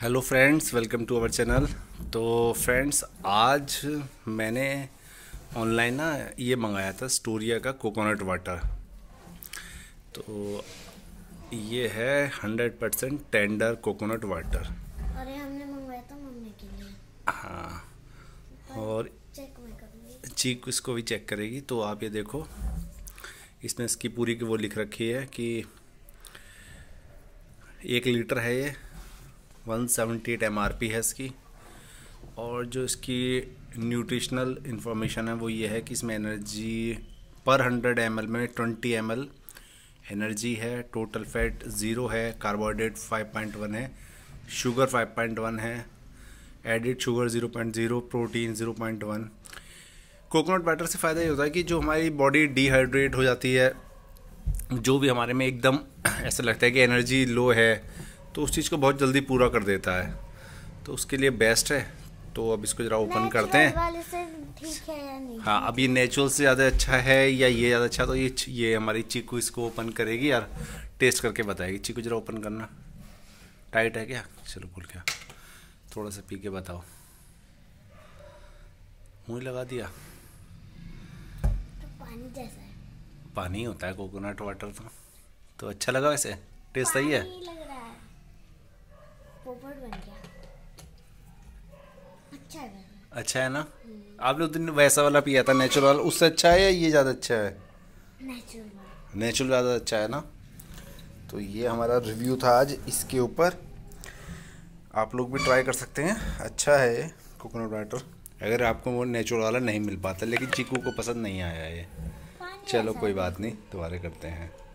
hello friends welcome to our channel तो friends आज मैंने ऑनलाइन ना ये मंगाया था स्टोरिया का कोकोनट वाटर तो ये है hundred percent tender coconut water अरे हमने मंगाया था मम्मी के लिए हाँ और चीक इसको भी चेक करेगी तो आप ये देखो इसमें इसकी पूरी की वो लिख रखी है कि एक लीटर है ये वन सेवेंटी एट एम है इसकी और जो इसकी न्यूट्रिशनल इन्फॉर्मेशन है वो ये है कि इसमें एनर्जी पर हंड्रेड एम में ट्वेंटी एम एनर्जी है टोटल फैट ज़ीरो है कार्बोहाइड्रेट फाइव पॉइंट वन है शुगर फाइव पॉइंट वन है added sugar zero point zero protein zero point one coconut water से फ़ायदा ये होता है कि जो हमारी बॉडी डिहाइड्रेट हो जाती है जो भी हमारे में एकदम ऐसा लगता है कि एनर्जी लो है तो उस चीज़ को बहुत जल्दी पूरा कर देता है तो उसके लिए बेस्ट है तो अब इसको ज़रा ओपन करते हैं हाँ अब ये नेचुरल से ज़्यादा अच्छा है या ये ज़्यादा अच्छा तो ये ये हमारी चीकू इसको ओपन करेगी यार टेस्ट करके बताएगी चीकू ज़रा ओपन करना टाइट है क्या चलो भूल गया थोड़ा सा पी के बताओ मुँह लगा दिया तो पानी होता है कोकोनट वाटर तो तो अच्छा लगा वैसे टेस्ट सही है पोपट बन गया अच्छा है अच्छा है ना आपने उस दिन वैसा वाला पिया था नेचुरल वाला उससे अच्छा है या ये ज़्यादा अच्छा है नेचुरल नेचुरल ज़्यादा अच्छा है ना तो ये हमारा रिव्यू था आज इसके ऊपर आप लोग भी ट्राई कर सकते हैं अच्छा है कोकोनट वाटर अगर आपको वो नेचुरल वाला नहीं मिल पाता लेकिन चीकू को पसंद नहीं आया ये चलो कोई बात नहीं दोबारा करते हैं